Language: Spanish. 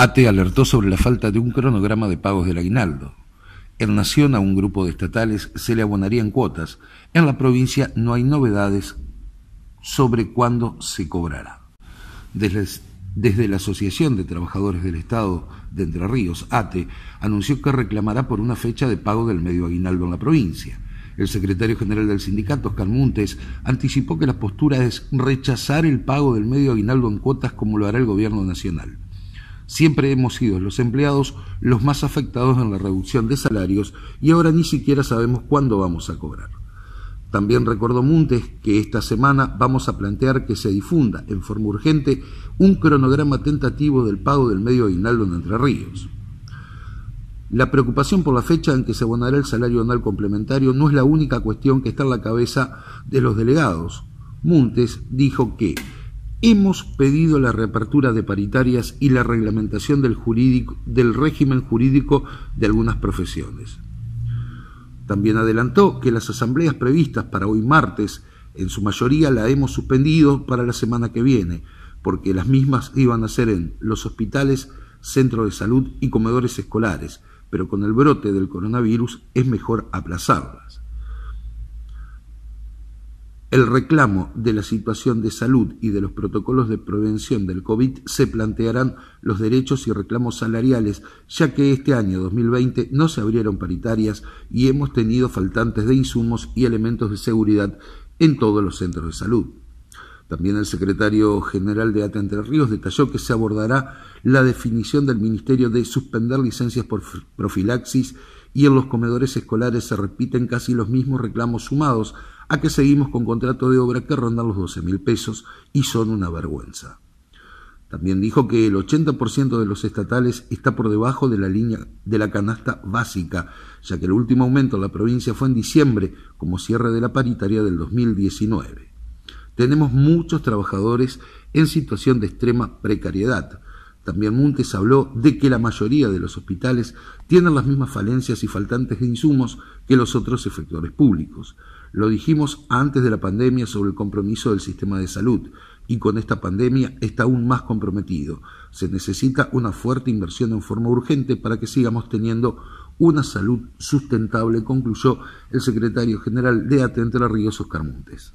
ATE alertó sobre la falta de un cronograma de pagos del aguinaldo. En Nación a un grupo de estatales se le abonarían cuotas. En la provincia no hay novedades sobre cuándo se cobrará. Desde, la Asociación de Trabajadores del Estado de Entre Ríos, ATE, anunció que reclamará por una fecha de pago del medio aguinaldo en la provincia. El secretario general del sindicato, Oscar Montes, anticipó que la postura es rechazar el pago del medio aguinaldo en cuotas como lo hará el gobierno nacional. Siempre hemos sido los empleados los más afectados en la reducción de salarios y ahora ni siquiera sabemos cuándo vamos a cobrar. También recordó Montes que esta semana vamos a plantear que se difunda en forma urgente un cronograma tentativo del pago del medio aguinaldo en Entre Ríos. La preocupación por la fecha en que se abonará el salario anual complementario no es la única cuestión que está en la cabeza de los delegados. Montes dijo que Hemos pedido la reapertura de paritarias y la reglamentación del, régimen jurídico de algunas profesiones. También adelantó que las asambleas previstas para hoy martes, en su mayoría la hemos suspendido para la semana que viene, porque las mismas iban a ser en los hospitales, centros de salud y comedores escolares, pero con el brote del coronavirus es mejor aplazarlas. El reclamo de la situación de salud y de los protocolos de prevención del COVID se plantearán los derechos y reclamos salariales, ya que este año 2020 no se abrieron paritarias y hemos tenido faltantes de insumos y elementos de seguridad en todos los centros de salud. También el secretario general de ATA Entre Ríos detalló que se abordará la definición del Ministerio de suspender licencias por profilaxis y en los comedores escolares se repiten casi los mismos reclamos sumados a que seguimos con contrato de obra que ronda los 12 mil pesos y son una vergüenza. También dijo que el 80% de los estatales está por debajo de la línea de la canasta básica, ya que el último aumento en la provincia fue en diciembre, como cierre de la paritaria del 2019. Tenemos muchos trabajadores en situación de extrema precariedad, también Montes habló de que la mayoría de los hospitales tienen las mismas falencias y faltantes de insumos que los otros efectores públicos. Lo dijimos antes de la pandemia sobre el compromiso del sistema de salud y con esta pandemia está aún más comprometido. Se necesita una fuerte inversión en forma urgente para que sigamos teniendo una salud sustentable, concluyó el secretario general de Atentra Ríos Oscar Montes.